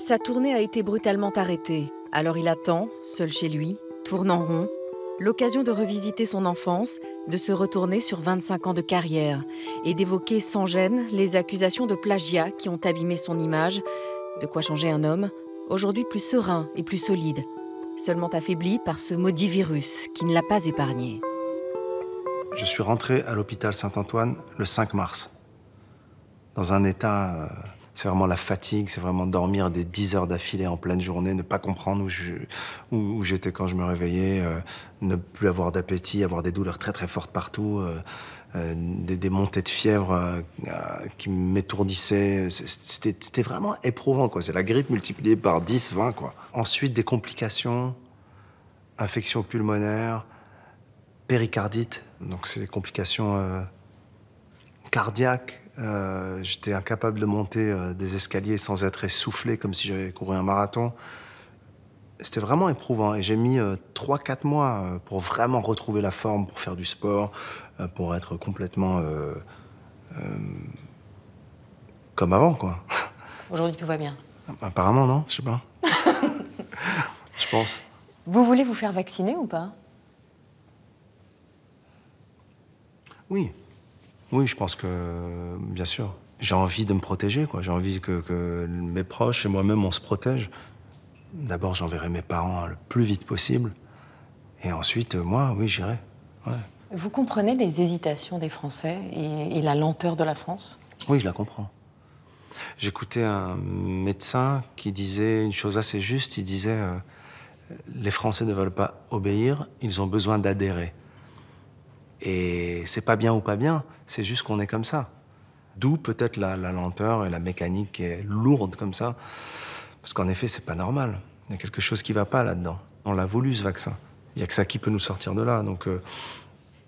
Sa tournée a été brutalement arrêtée, alors il attend, seul chez lui, tournant rond, l'occasion de revisiter son enfance, de se retourner sur 25 ans de carrière et d'évoquer sans gêne les accusations de plagiat qui ont abîmé son image, de quoi changer un homme, aujourd'hui plus serein et plus solide, seulement affaibli par ce maudit virus qui ne l'a pas épargné. Je suis rentré à l'hôpital Saint-Antoine le 5 mars, dans un état euh, c'est vraiment la fatigue, c'est vraiment dormir des 10 heures d'affilée en pleine journée, ne pas comprendre où, j'étais quand je me réveillais, euh, ne plus avoir d'appétit, avoir des douleurs très très fortes partout, euh, euh, des, montées de fièvre qui m'étourdissaient. C'était, vraiment éprouvant, quoi. C'est la grippe multipliée par 10, 20, quoi. Ensuite, des complications, infection pulmonaire, péricardite, donc c'est des complications cardiaques euh, j'étais incapable de monter euh, des escaliers sans être essoufflé, comme si j'avais couru un marathon. C'était vraiment éprouvant et j'ai mis 3-4 euh, mois pour vraiment retrouver la forme, pour faire du sport, pour être complètement comme avant, quoi. Aujourd'hui, tout va bien. Apparemment, non, je sais pas. je pense. Vous voulez vous faire vacciner ou pas Oui, oui, je pense que, bien sûr. J'ai envie de me protéger, quoi. J'ai envie que, mes proches et moi-même, on se protège. D'abord, j'enverrai mes parents le plus vite possible. Et ensuite, moi, oui, j'irai. Vous comprenez les hésitations des Français et, la lenteur de la France Oui, je la comprends. J'écoutais un médecin qui disait une chose assez juste. Il disait euh, Les Français ne veulent pas obéir, ils ont besoin d'adhérer. Et c'est pas bien ou pas bien, c'est juste qu'on est comme ça. D'où peut-être la, lenteur et la mécanique qui est lourde comme ça. Parce qu'en effet, c'est pas normal. Il y a quelque chose qui va pas là-dedans. On l'a voulu, ce vaccin. Il y a que ça qui peut nous sortir de là. Donc. Euh.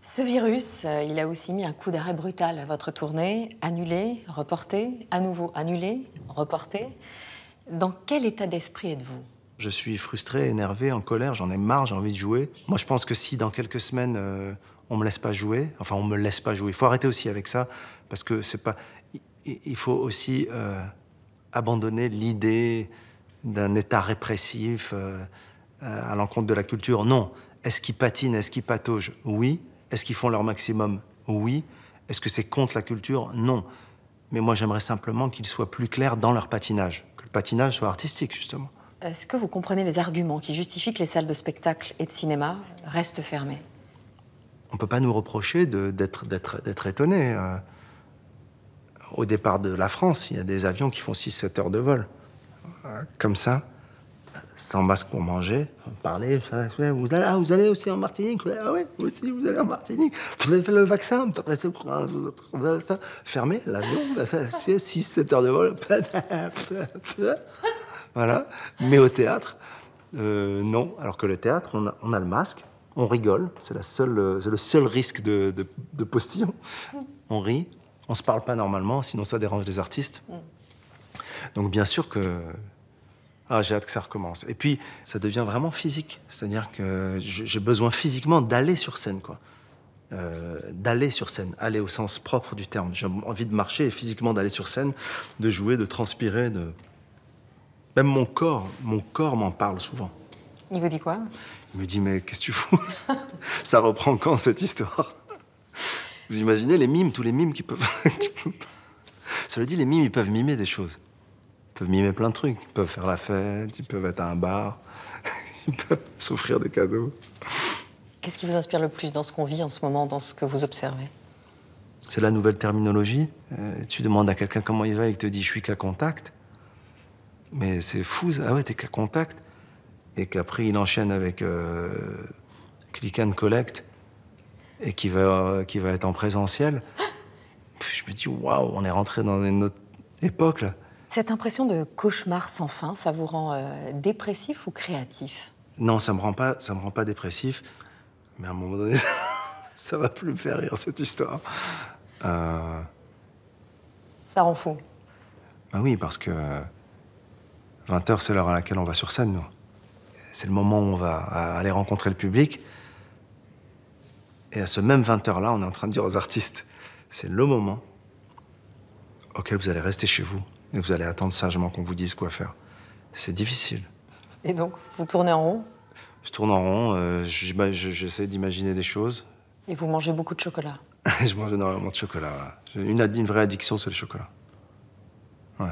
Ce virus, euh, il a aussi mis un coup d'arrêt brutal à votre tournée, annulé, reporté, à nouveau annulé, reporté. Dans quel état d'esprit êtes-vous Je suis frustré, énervé, en colère, j'en ai marre, j'ai envie de jouer. Moi, je pense que si dans quelques semaines, euh, on me laisse pas jouer, enfin on me laisse pas jouer. Il faut arrêter aussi avec ça parce que c'est pas. Il faut aussi euh, abandonner l'idée d'un état répressif euh, euh, à l'encontre de la culture. Non. Est-ce qu'ils patinent Est-ce qu'ils pataugent Oui. Est-ce qu'ils font leur maximum Oui. Est-ce que c'est contre la culture Non. Mais moi, j'aimerais simplement qu'ils soient plus clairs dans leur patinage, que le patinage soit artistique, justement. Est-ce que vous comprenez les arguments qui justifient que les salles de spectacle et de cinéma restent fermées on ne peut pas nous reprocher d'être étonné. Euh. Au départ de la France, il y a des avions qui font 6-7 heures de vol. Euh, comme ça, sans masque pour manger, parler, vous allez, ah, vous allez aussi en Martinique, ah oui, vous aussi allez en Martinique, vous avez fait le vaccin, fermez l'avion, 6-7 heures de vol, voilà. Mais au théâtre, euh, non, alors que le théâtre, on a le masque, on rigole, euh, c'est le seul risque de, postillon. On rit, on se parle pas normalement, sinon ça dérange les artistes. Donc bien sûr que ah, j'ai hâte que ça recommence. Et puis ça devient vraiment physique, c'est-à-dire que j'ai besoin physiquement d'aller sur scène, quoi. Euh, d'aller sur scène, aller au sens propre du terme. J'ai envie de marcher et physiquement d'aller sur scène, de jouer, de transpirer, de même mon corps, mon corps m'en parle souvent. Il vous dit quoi Il me dit mais qu'est-ce que tu fous Ça reprend quand cette histoire Vous imaginez les mimes, tous les mimes qui peuvent... Cela dit, les mimes, ils peuvent mimer des choses. Ils peuvent mimer plein de trucs. Ils peuvent faire la fête, ils peuvent être à un bar, ils peuvent s'offrir des cadeaux. Qu'est-ce qui vous inspire le plus dans ce qu'on vit en ce moment, dans ce que vous observez C'est la nouvelle terminologie. Euh, tu demandes à quelqu'un comment il va, et il te dit je suis qu'à contact. Mais c'est fou, ah ouais, t'es qu'à contact et qu'après il enchaîne avec euh, Click and Collect et qui va, qui va être en présentiel, je me dis waouh, on est rentré dans une autre époque là. Cette impression de cauchemar sans fin, ça vous rend euh, dépressif ou créatif Non, ça me rend pas, ça me rend pas dépressif, mais à un moment donné, ça va plus me faire rire cette histoire. Euh. Ça rend fou. Bah oui, parce que 20h, c'est l'heure à laquelle on va sur scène, nous c'est le moment où on va aller rencontrer le public. Et à ce même 20h-là, on est en train de dire aux artistes, c'est le moment auquel vous allez rester chez vous et vous allez attendre sagement qu'on vous dise quoi faire. C'est difficile. Et donc, vous tournez en rond Je tourne en rond, euh, j'essaie d'imaginer des choses. Et vous mangez beaucoup de chocolat Je mange énormément de chocolat. Une, une vraie addiction, c'est le chocolat. Ouais.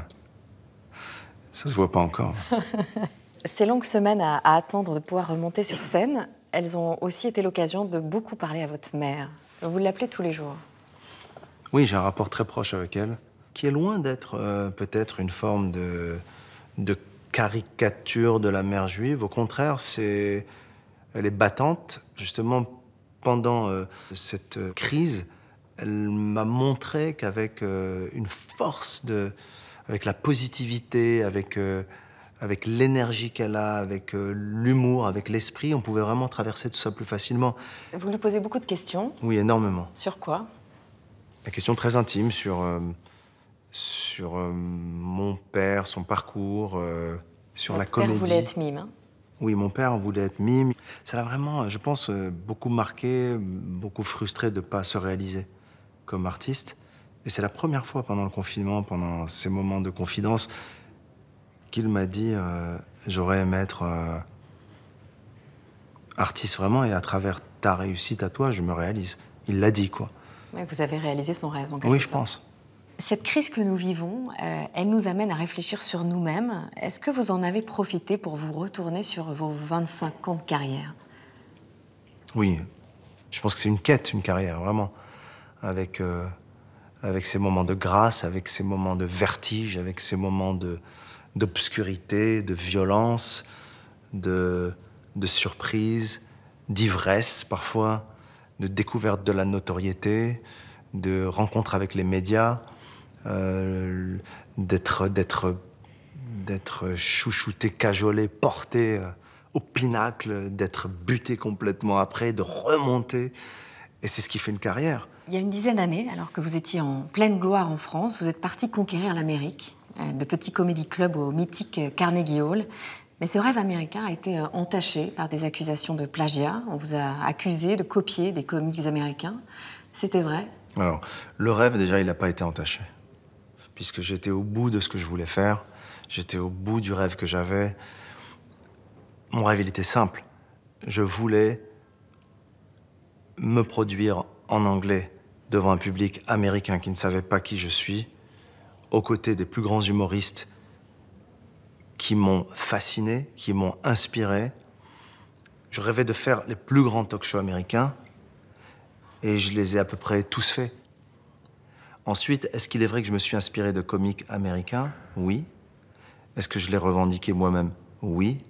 Ça se voit pas encore. Ces longues semaines à, attendre de pouvoir remonter sur scène, elles ont aussi été l'occasion de beaucoup parler à votre mère. Vous l'appelez tous les jours. Oui, j'ai un rapport très proche avec elle, qui est loin d'être euh, peut-être une forme de, de caricature de la mère juive. Au contraire, c'est, elle est battante. Justement, pendant euh, cette crise, elle m'a montré qu'avec euh, une force de, avec la positivité, avec avec l'énergie qu'elle a, avec euh, l'humour, avec l'esprit, on pouvait vraiment traverser tout ça plus facilement. Vous lui posez beaucoup de questions Oui, énormément. Sur quoi La question très intime sur, euh, sur euh, mon père, son parcours, sur la comédie. Votre père voulait être mime. Hein oui, mon père voulait être mime. Ça l'a vraiment, je pense, beaucoup marqué, beaucoup frustré de ne pas se réaliser comme artiste. Et c'est la première fois pendant le confinement, pendant ces moments de confidence, qu'il m'a dit euh, j'aurais aimé être euh, artiste vraiment et à travers ta réussite à toi, je me réalise. Il l'a dit, quoi. vous avez réalisé son rêve, en quelque Oui, je pense. Cette crise que nous vivons, euh, elle nous amène à réfléchir sur nous-mêmes. Est-ce que vous en avez profité pour vous retourner sur vos 25 ans de carrière Oui, je pense que c'est une quête, une carrière, vraiment. Avec, avec ces moments de grâce, avec ces moments de vertige, avec ces moments de, d'obscurité, de violence, de, de surprise, d'ivresse parfois, de découverte de la notoriété, de rencontre avec les médias, euh, d'être, d'être, chouchouté, cajolé, porté euh, au pinacle, d'être buté complètement après, de remonter. Et c'est ce qui fait une carrière. Il y a une dizaine d'années, alors que vous étiez en pleine gloire en France, vous êtes parti conquérir l'Amérique. Euh, de petits comédie clubs au mythique Carnegie Hall. Mais ce rêve américain a été euh, entaché par des accusations de plagiat. On vous a accusé de copier des comics américains. C'était vrai Alors, le rêve, déjà, il n'a pas été entaché. Puisque j'étais au bout de ce que je voulais faire, j'étais au bout du rêve que j'avais. Mon rêve, il était simple. Je voulais me produire en anglais devant un public américain qui ne savait pas qui je suis aux côtés des plus grands humoristes qui m'ont fasciné, qui m'ont inspiré. Je rêvais de faire les plus grands talk shows américains et je les ai à peu près tous faits. Ensuite, est-ce qu'il est vrai que je me suis inspiré de comiques américains Oui. Est-ce que je l'ai revendiqué moi-même Oui.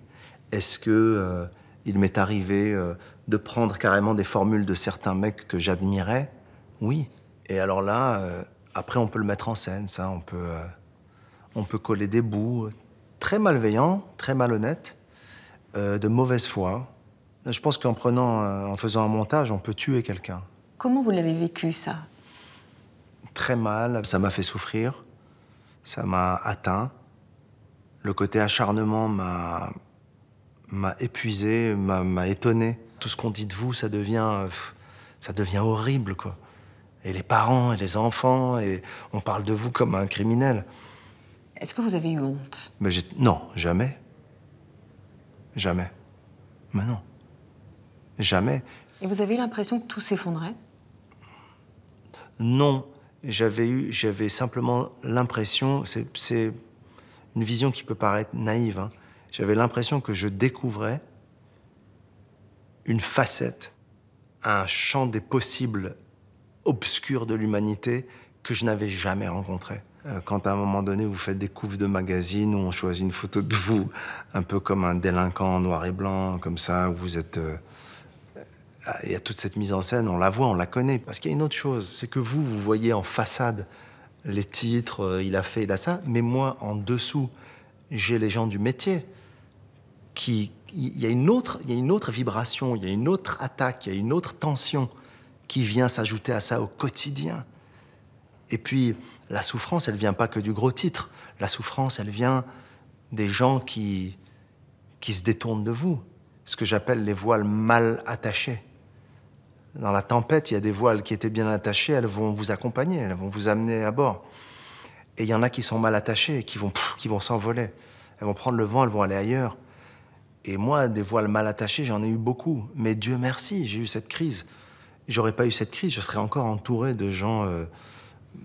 Est-ce que euh, il m'est arrivé euh, de prendre carrément des formules de certains mecs que j'admirais Oui. Et alors là, euh, après, on peut le mettre en scène, ça. On peut, euh, coller des bouts. Euh, très malveillant, très malhonnête, euh, de mauvaise foi. Je pense qu'en en faisant un montage, on peut tuer quelqu'un. Comment vous l'avez vécu, ça Très mal. Ça m'a fait souffrir. Ça m'a atteint. Le côté acharnement m'a épuisé, m'a étonné. Tout ce qu'on dit de vous, ça devient, ça devient horrible, quoi et les parents et les enfants, et on parle de vous comme un criminel. Est-ce que vous avez eu honte Mais Non, jamais. Jamais. Mais non. Jamais. Et vous avez eu l'impression que tout s'effondrait Non, j'avais eu, j'avais simplement l'impression, c'est une vision qui peut paraître naïve, hein. j'avais l'impression que je découvrais une facette, un champ des possibles obscure de l'humanité que je n'avais jamais rencontré. Euh, quand à un moment donné, vous faites des coups de magazines où on choisit une photo de vous, un peu comme un délinquant noir et blanc, comme ça, où vous êtes... Euh, il y a toute cette mise en scène, on la voit, on la connaît. Parce qu'il y a une autre chose, c'est que vous, vous voyez en façade les titres, euh, il a fait, il a ça, mais moi, en dessous, j'ai les gens du métier qui... Il une autre, il y a une autre vibration, il y a une autre attaque, il y a une autre tension qui vient s'ajouter à ça au quotidien. Et puis, la souffrance, elle vient pas que du gros titre. La souffrance, elle vient des gens qui, se détournent de vous. Ce que j'appelle les voiles mal attachés. Dans la tempête, il y a des voiles qui étaient bien attachées, elles vont vous accompagner, elles vont vous amener à bord. Et il y en a qui sont mal attachés, et qui vont, qui vont s'envoler. Elles vont prendre le vent, elles vont aller ailleurs. Et moi, des voiles mal attachées, j'en ai eu beaucoup. Mais Dieu merci, j'ai eu cette crise j'aurais pas eu cette crise, je serais encore entouré de gens euh,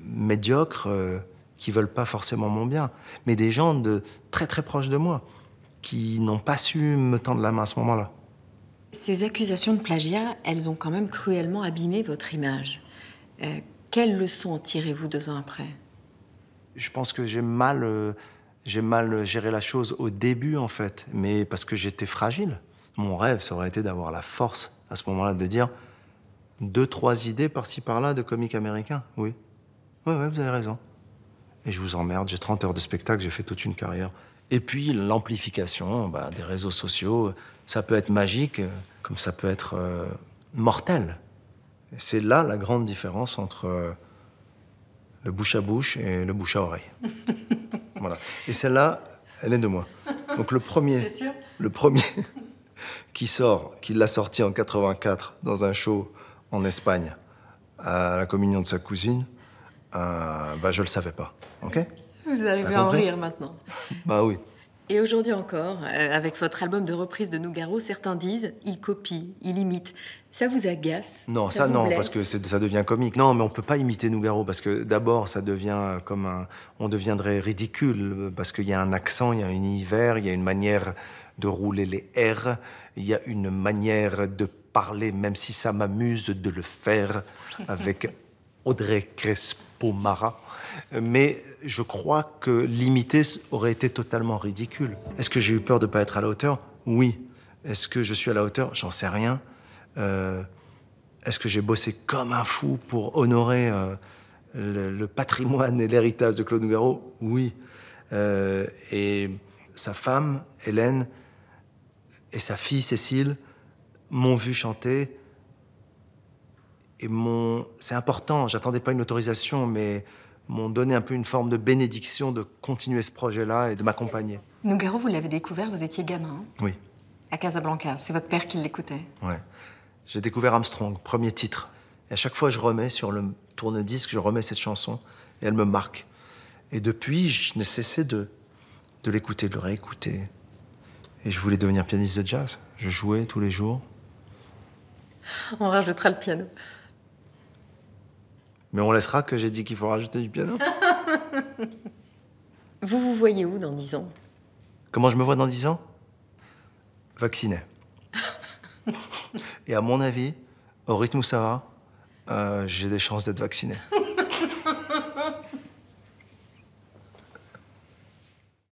médiocres euh, qui veulent pas forcément mon bien, mais des gens de très très proches de moi qui n'ont pas su me tendre la main à ce moment-là. Ces accusations de plagiat, elles ont quand même cruellement abîmé votre image. Euh, quelles leçons en tirez-vous deux ans après Je pense que j'ai mal, euh, j'ai mal géré la chose au début en fait, mais parce que j'étais fragile. Mon rêve, ça aurait été d'avoir la force à ce moment-là de dire deux, trois idées par-ci par-là de comiques américains, oui. Oui, oui, vous avez raison. Et je vous emmerde, j'ai 30 heures de spectacle, j'ai fait toute une carrière. Et puis l'amplification bah, des réseaux sociaux, ça peut être magique, comme ça peut être euh, mortel. C'est là la grande différence entre euh, le bouche à bouche et le bouche à oreille. voilà. Et celle-là, elle est de moi. Donc le premier, le premier qui sort, qui l'a sorti en 84 dans un show en Espagne à la communion de sa cousine, euh, bah, je le savais pas. Ok Vous arrivez à en rire maintenant. bah oui. Et aujourd'hui encore, euh, avec votre album de reprise de Nougaro, certains disent il copie, il imite. Ça vous agace Non, ça, non, parce que ça devient comique. Non, mais on peut pas imiter Nougaro parce que d'abord, ça devient comme un, on deviendrait ridicule parce qu'il y a un accent, il y a un univers, il y a une manière de rouler les R, il y a une manière de même si ça m'amuse de le faire avec Audrey Crespo-Mara. Mais je crois que l'imiter aurait été totalement ridicule. Est-ce que j'ai eu peur de ne pas être à la hauteur Oui. Est-ce que je suis à la hauteur J'en sais rien. Euh, est-ce que j'ai bossé comme un fou pour honorer euh, le, patrimoine et l'héritage de Claude Nougaro Oui. Euh, et sa femme, Hélène, et sa fille, Cécile, m'ont vu chanter et m'ont. C'est important, j'attendais pas une autorisation, mais m'ont donné un peu une forme de bénédiction de continuer ce projet-là et de m'accompagner. Nougaro, vous l'avez découvert, vous étiez gamin. Hein oui. À Casablanca, c'est votre père qui l'écoutait. Ouais. J'ai découvert Armstrong, premier titre. Et à chaque fois, je remets sur le tourne-disque, je remets cette chanson et elle me marque. Et depuis, je n'ai cessé de, de l'écouter, de le réécouter. Et je voulais devenir pianiste de jazz. Je jouais tous les jours. on rajoutera le piano. Mais on laissera que j'ai dit qu'il faut rajouter du piano. vous vous voyez où dans dix ans Comment je me vois dans dix ans Vacciné. Et à mon avis, au rythme où ça va, euh, j'ai des chances d'être vacciné.